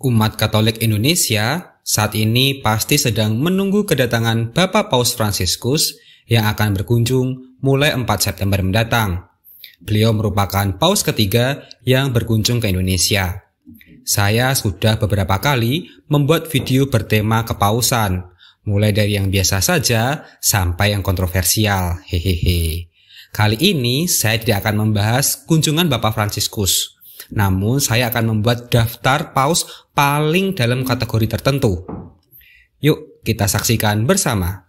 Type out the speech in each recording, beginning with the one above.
Umat Katolik Indonesia saat ini pasti sedang menunggu kedatangan Bapak Paus Fransiskus yang akan berkunjung mulai 4 September mendatang. Beliau merupakan paus ketiga yang berkunjung ke Indonesia. Saya sudah beberapa kali membuat video bertema kepausan, mulai dari yang biasa saja sampai yang kontroversial. Hehehe. Kali ini saya tidak akan membahas kunjungan Bapak Fransiskus namun saya akan membuat daftar paus paling dalam kategori tertentu. Yuk kita saksikan bersama.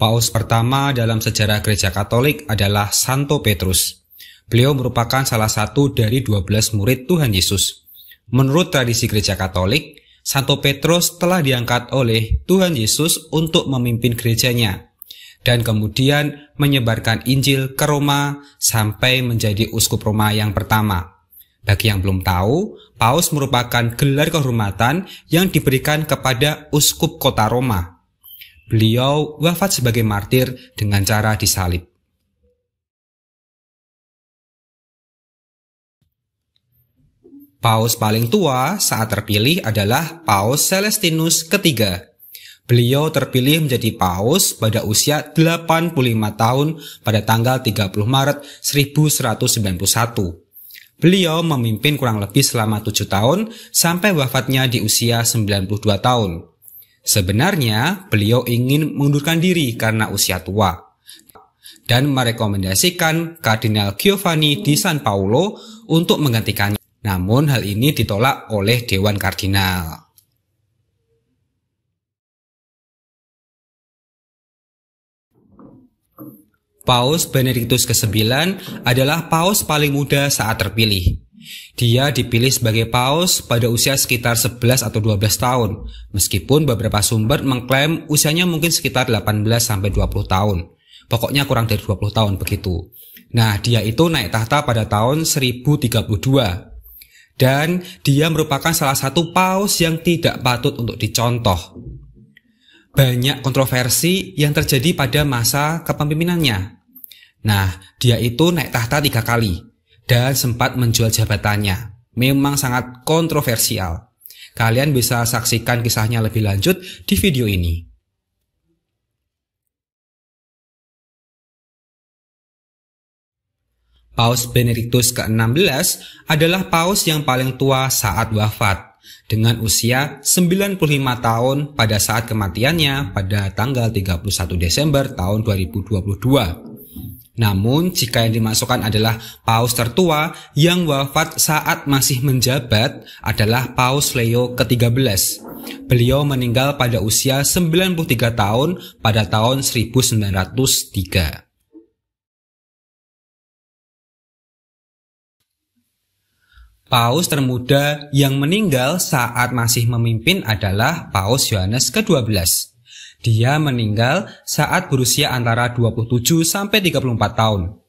Paus pertama dalam sejarah gereja Katolik adalah Santo Petrus. Beliau merupakan salah satu dari 12 murid Tuhan Yesus. Menurut tradisi gereja Katolik, Santo Petrus telah diangkat oleh Tuhan Yesus untuk memimpin gerejanya dan kemudian menyebarkan Injil ke Roma sampai menjadi uskup Roma yang pertama. Bagi yang belum tahu, Paus merupakan gelar kehormatan yang diberikan kepada uskup kota Roma. Beliau wafat sebagai martir dengan cara disalib. Paus paling tua saat terpilih adalah Paus Celestinus ketiga. Beliau terpilih menjadi paus pada usia 85 tahun pada tanggal 30 Maret 1191. Beliau memimpin kurang lebih selama 7 tahun sampai wafatnya di usia 92 tahun. Sebenarnya, beliau ingin mengundurkan diri karena usia tua dan merekomendasikan Kardinal Giovanni di San Paolo untuk menggantikannya. Namun hal ini ditolak oleh Dewan Kardinal. Paus Benediktus ke-9 adalah paus paling muda saat terpilih. Dia dipilih sebagai paus pada usia sekitar 11 atau 12 tahun, meskipun beberapa sumber mengklaim usianya mungkin sekitar 18 sampai 20 tahun. Pokoknya kurang dari 20 tahun begitu. Nah, dia itu naik tahta pada tahun 1032 dan dia merupakan salah satu paus yang tidak patut untuk dicontoh. Banyak kontroversi yang terjadi pada masa kepemimpinannya. Nah, dia itu naik tahta tiga kali dan sempat menjual jabatannya. Memang sangat kontroversial. Kalian bisa saksikan kisahnya lebih lanjut di video ini. Paus Benediktus ke-16 adalah paus yang paling tua saat wafat dengan usia 95 tahun pada saat kematiannya pada tanggal 31 Desember tahun 2022. Namun, jika yang dimasukkan adalah paus tertua yang wafat saat masih menjabat adalah paus Leo ke-13. Beliau meninggal pada usia 93 tahun pada tahun 1903. Paus termuda yang meninggal saat masih memimpin adalah Paus Yohanes ke-12. Dia meninggal saat berusia antara 27 sampai 34 tahun.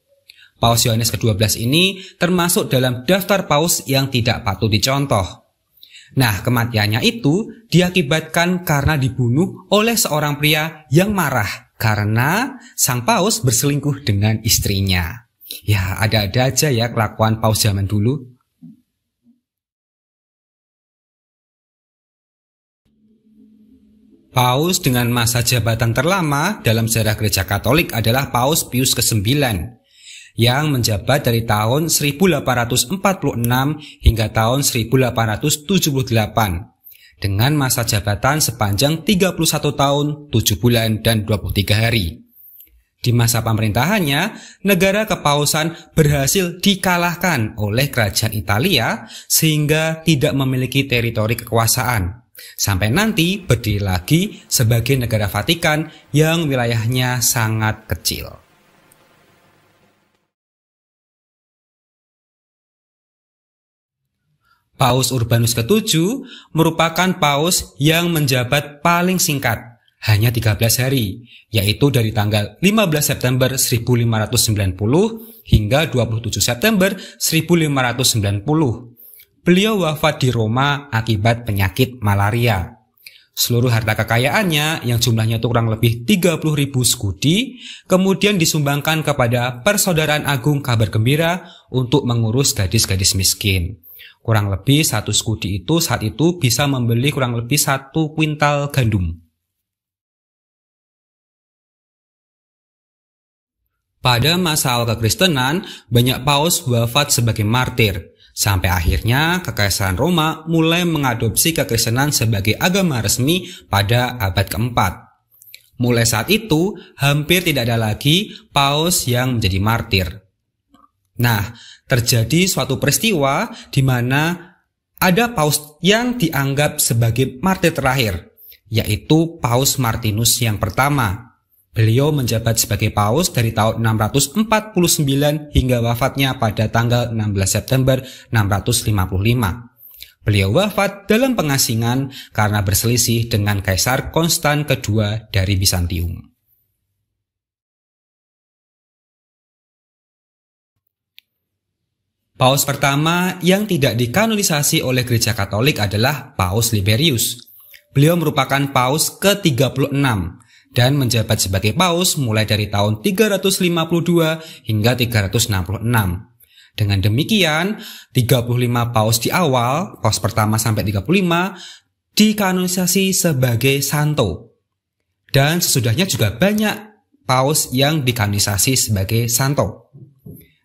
Paus Yohanes ke-12 ini termasuk dalam daftar paus yang tidak patut dicontoh. Nah, kematiannya itu diakibatkan karena dibunuh oleh seorang pria yang marah karena sang paus berselingkuh dengan istrinya. Ya, ada-ada aja ya kelakuan paus zaman dulu. Paus dengan masa jabatan terlama dalam sejarah gereja Katolik adalah Paus Pius ke yang menjabat dari tahun 1846 hingga tahun 1878 dengan masa jabatan sepanjang 31 tahun, 7 bulan, dan 23 hari. Di masa pemerintahannya, negara kepausan berhasil dikalahkan oleh kerajaan Italia sehingga tidak memiliki teritori kekuasaan. Sampai nanti berdiri lagi sebagai negara Vatikan yang wilayahnya sangat kecil. Paus Urbanus ke-7 merupakan paus yang menjabat paling singkat, hanya 13 hari, yaitu dari tanggal 15 September 1590 hingga 27 September 1590. Beliau wafat di Roma akibat penyakit malaria. Seluruh harta kekayaannya yang jumlahnya kurang lebih 30 ribu skudi kemudian disumbangkan kepada persaudaraan agung kabar gembira untuk mengurus gadis-gadis miskin. Kurang lebih satu skudi itu saat itu bisa membeli kurang lebih satu kuintal gandum. Pada masa awal kekristenan, banyak paus wafat sebagai martir, Sampai akhirnya Kekaisaran Roma mulai mengadopsi kekristenan sebagai agama resmi pada abad keempat. Mulai saat itu, hampir tidak ada lagi paus yang menjadi martir. Nah, terjadi suatu peristiwa di mana ada paus yang dianggap sebagai martir terakhir, yaitu Paus Martinus yang pertama. Beliau menjabat sebagai paus dari tahun 649 hingga wafatnya pada tanggal 16 September 655. Beliau wafat dalam pengasingan karena berselisih dengan Kaisar Konstan II dari Bizantium. Paus pertama yang tidak dikanonisasi oleh gereja Katolik adalah Paus Liberius. Beliau merupakan Paus ke-36 dan menjabat sebagai paus mulai dari tahun 352 hingga 366. Dengan demikian, 35 paus di awal, paus pertama sampai 35, dikanonisasi sebagai santo. Dan sesudahnya juga banyak paus yang dikanonisasi sebagai santo.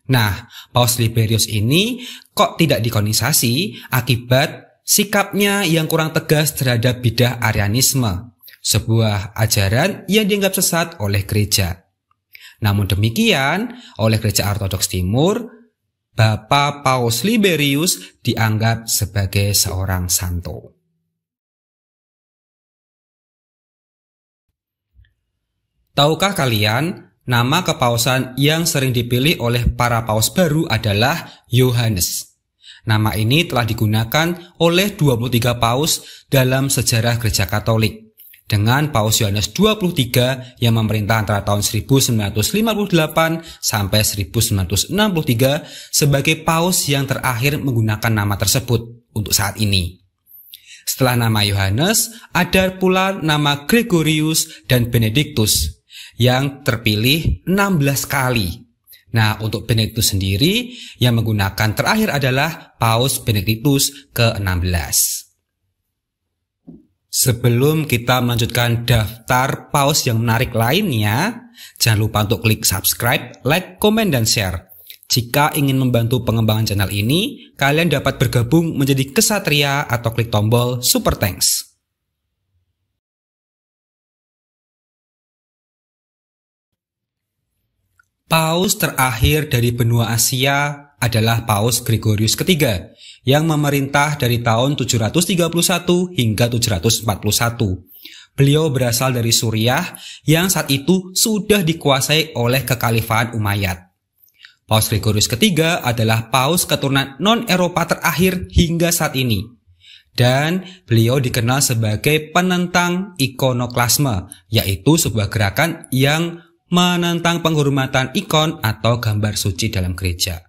Nah, Paus Liberius ini kok tidak dikanonisasi akibat sikapnya yang kurang tegas terhadap bidah Arianisme sebuah ajaran yang dianggap sesat oleh gereja. Namun demikian, oleh gereja Ortodoks Timur, Bapak Paus Liberius dianggap sebagai seorang santo. Tahukah kalian, nama kepausan yang sering dipilih oleh para paus baru adalah Yohanes. Nama ini telah digunakan oleh 23 paus dalam sejarah gereja Katolik dengan Paus Yohanes 23 yang memerintah antara tahun 1958 sampai 1963 sebagai Paus yang terakhir menggunakan nama tersebut untuk saat ini. Setelah nama Yohanes, ada pula nama Gregorius dan Benedictus yang terpilih 16 kali. Nah, untuk Benedictus sendiri yang menggunakan terakhir adalah Paus Benedictus ke-16. Sebelum kita melanjutkan daftar paus yang menarik lainnya, jangan lupa untuk klik subscribe, like, komen, dan share. Jika ingin membantu pengembangan channel ini, kalian dapat bergabung menjadi kesatria atau klik tombol super thanks. Paus terakhir dari benua Asia adalah Paus Gregorius ketiga yang memerintah dari tahun 731 hingga 741. Beliau berasal dari Suriah yang saat itu sudah dikuasai oleh kekhalifahan Umayyad. Paus Gregorius ketiga adalah paus keturunan non-Eropa terakhir hingga saat ini. Dan beliau dikenal sebagai penentang ikonoklasme, yaitu sebuah gerakan yang menentang penghormatan ikon atau gambar suci dalam gereja.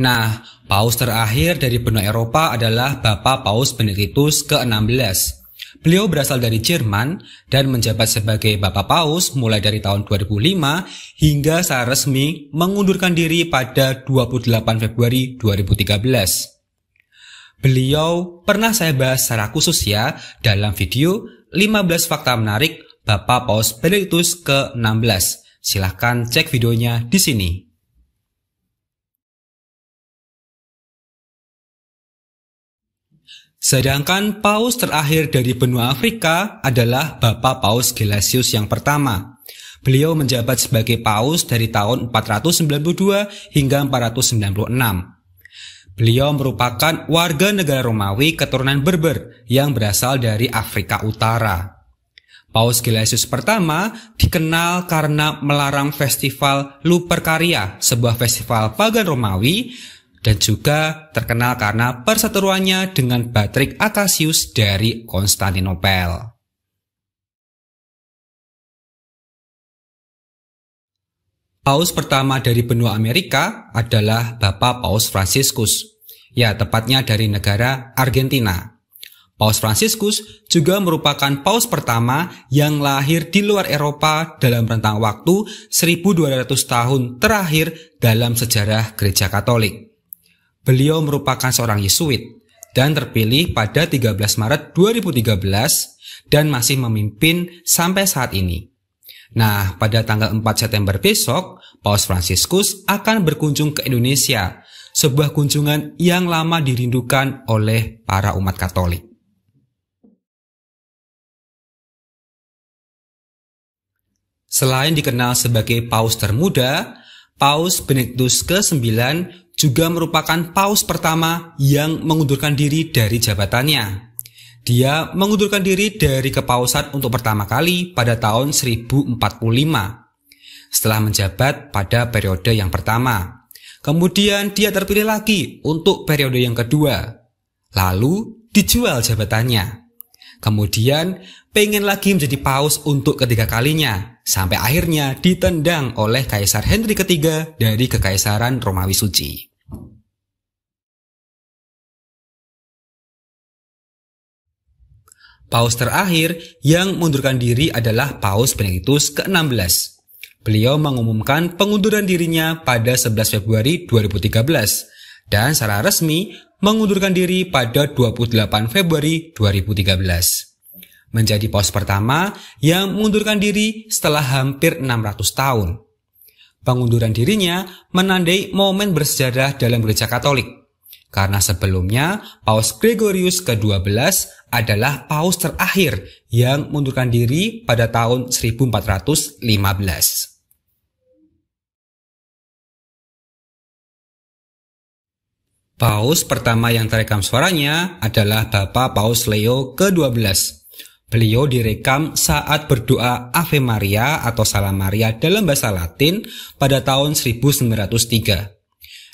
Nah, paus terakhir dari benua Eropa adalah Bapak Paus Benediktus ke-16. Beliau berasal dari Jerman dan menjabat sebagai Bapak Paus mulai dari tahun 2005 hingga secara resmi mengundurkan diri pada 28 Februari 2013. Beliau pernah saya bahas secara khusus ya dalam video 15 fakta menarik Bapak Paus Benediktus ke-16. Silahkan cek videonya di sini. Sedangkan paus terakhir dari benua Afrika adalah Bapak Paus Gelasius yang pertama. Beliau menjabat sebagai paus dari tahun 492 hingga 496. Beliau merupakan warga negara Romawi keturunan Berber yang berasal dari Afrika Utara. Paus Gelasius pertama dikenal karena melarang festival Lupercaria, sebuah festival pagan Romawi dan juga terkenal karena perseteruannya dengan Patrick Akasius dari Konstantinopel. Paus pertama dari benua Amerika adalah Bapak Paus Franciscus, ya tepatnya dari negara Argentina. Paus Franciscus juga merupakan paus pertama yang lahir di luar Eropa dalam rentang waktu 1200 tahun terakhir dalam sejarah gereja Katolik. Beliau merupakan seorang Yesuit dan terpilih pada 13 Maret 2013 dan masih memimpin sampai saat ini. Nah, pada tanggal 4 September besok, Paus Fransiskus akan berkunjung ke Indonesia, sebuah kunjungan yang lama dirindukan oleh para umat Katolik. Selain dikenal sebagai paus termuda, Paus Benedictus ke-9 juga merupakan paus pertama yang mengundurkan diri dari jabatannya. Dia mengundurkan diri dari kepausan untuk pertama kali pada tahun 1045 setelah menjabat pada periode yang pertama. Kemudian dia terpilih lagi untuk periode yang kedua. Lalu dijual jabatannya. Kemudian pengen lagi menjadi paus untuk ketiga kalinya, sampai akhirnya ditendang oleh Kaisar Henry ketiga dari Kekaisaran Romawi Suci. Paus terakhir yang mengundurkan diri adalah Paus Benedictus ke-16. Beliau mengumumkan pengunduran dirinya pada 11 Februari 2013 dan secara resmi mengundurkan diri pada 28 Februari 2013. Menjadi paus pertama yang mengundurkan diri setelah hampir 600 tahun. Pengunduran dirinya menandai momen bersejarah dalam gereja Katolik karena sebelumnya, Paus Gregorius ke-12 adalah paus terakhir yang mundurkan diri pada tahun 1415. Paus pertama yang terekam suaranya adalah Bapak Paus Leo ke-12. Beliau direkam saat berdoa Ave Maria atau Salam Maria dalam bahasa Latin pada tahun 1903.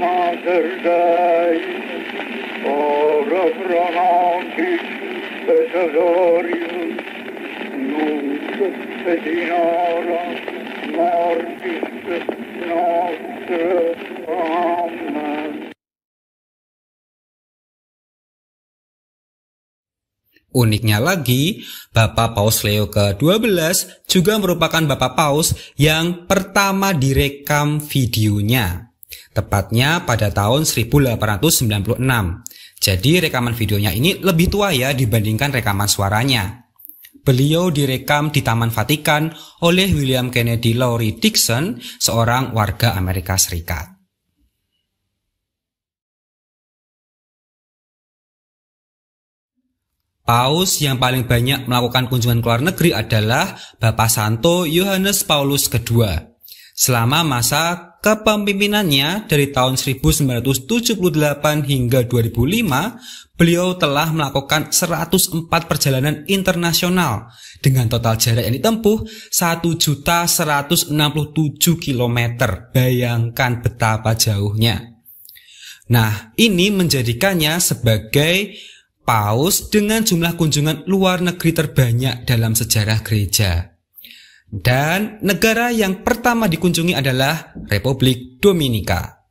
E nunc et in hora mortis Amen. Uniknya lagi, Bapak Paus Leo ke-12 juga merupakan Bapak Paus yang pertama direkam videonya tepatnya pada tahun 1896. Jadi rekaman videonya ini lebih tua ya dibandingkan rekaman suaranya. Beliau direkam di Taman Vatikan oleh William Kennedy Laurie Dixon, seorang warga Amerika Serikat. Paus yang paling banyak melakukan kunjungan ke luar negeri adalah Bapak Santo Yohanes Paulus II selama masa kepemimpinannya dari tahun 1978 hingga 2005, beliau telah melakukan 104 perjalanan internasional dengan total jarak yang ditempuh 1.167 km. Bayangkan betapa jauhnya. Nah, ini menjadikannya sebagai paus dengan jumlah kunjungan luar negeri terbanyak dalam sejarah gereja. Dan negara yang pertama dikunjungi adalah Republik Dominika.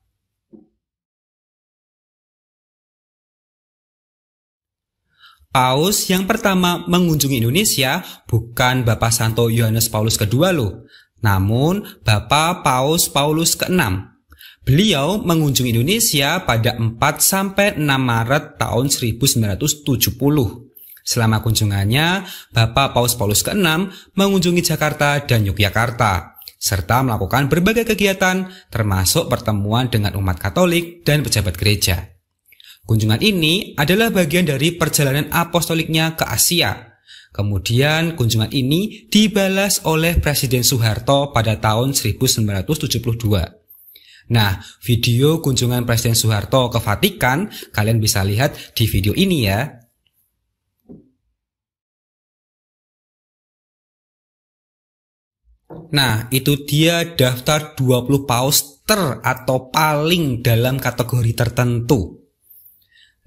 Paus yang pertama mengunjungi Indonesia bukan Bapak Santo Yohanes Paulus II loh, namun Bapak Paus Paulus ke-6. Beliau mengunjungi Indonesia pada 4 sampai 6 Maret tahun 1970. Selama kunjungannya, Bapak Paus Paulus ke-6 mengunjungi Jakarta dan Yogyakarta, serta melakukan berbagai kegiatan termasuk pertemuan dengan umat Katolik dan pejabat gereja. Kunjungan ini adalah bagian dari perjalanan apostoliknya ke Asia. Kemudian kunjungan ini dibalas oleh Presiden Soeharto pada tahun 1972. Nah, video kunjungan Presiden Soeharto ke Vatikan kalian bisa lihat di video ini ya. Nah, itu dia daftar 20 paus ter atau paling dalam kategori tertentu.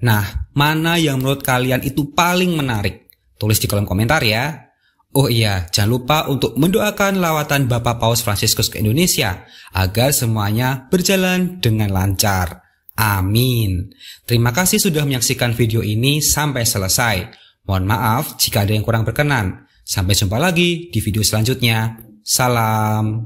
Nah, mana yang menurut kalian itu paling menarik? Tulis di kolom komentar ya. Oh iya, jangan lupa untuk mendoakan lawatan Bapak Paus Fransiskus ke Indonesia agar semuanya berjalan dengan lancar. Amin. Terima kasih sudah menyaksikan video ini sampai selesai. Mohon maaf jika ada yang kurang berkenan. Sampai jumpa lagi di video selanjutnya. Salam.